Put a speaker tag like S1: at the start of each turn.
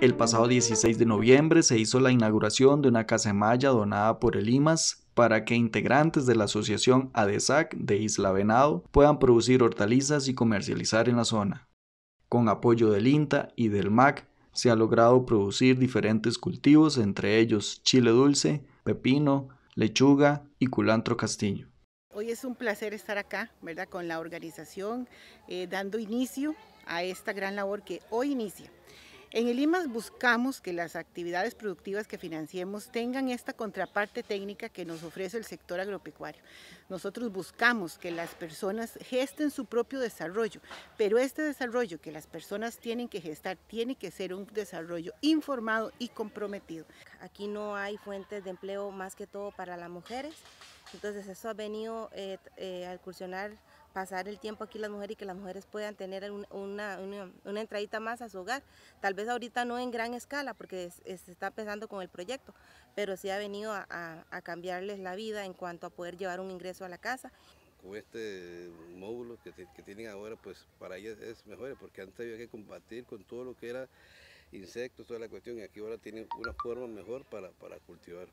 S1: El pasado 16 de noviembre se hizo la inauguración de una casa maya donada por el IMAS para que integrantes de la asociación ADESAC de Isla Venado puedan producir hortalizas y comercializar en la zona. Con apoyo del INTA y del MAC se ha logrado producir diferentes cultivos, entre ellos chile dulce, pepino, lechuga y culantro castillo.
S2: Hoy es un placer estar acá, ¿verdad? Con la organización, eh, dando inicio a esta gran labor que hoy inicia. En el IMAS buscamos que las actividades productivas que financiemos tengan esta contraparte técnica que nos ofrece el sector agropecuario. Nosotros buscamos que las personas gesten su propio desarrollo, pero este desarrollo que las personas tienen que gestar tiene que ser un desarrollo
S3: informado y comprometido. Aquí no hay fuentes de empleo más que todo para las mujeres, entonces eso ha venido eh, eh, a incursionar pasar el tiempo aquí las mujeres y que las mujeres puedan tener una, una, entradita más a su hogar. Tal vez ahorita no en gran escala porque se está empezando con el proyecto, pero sí ha venido a, cambiarles la vida en cuanto a poder llevar un ingreso a la casa.
S4: Con este módulo que, tienen ahora, pues para ellas es mejor, porque antes había que combatir con todo lo que era insectos, toda la cuestión, y aquí ahora tienen una forma mejor para, para cultivar.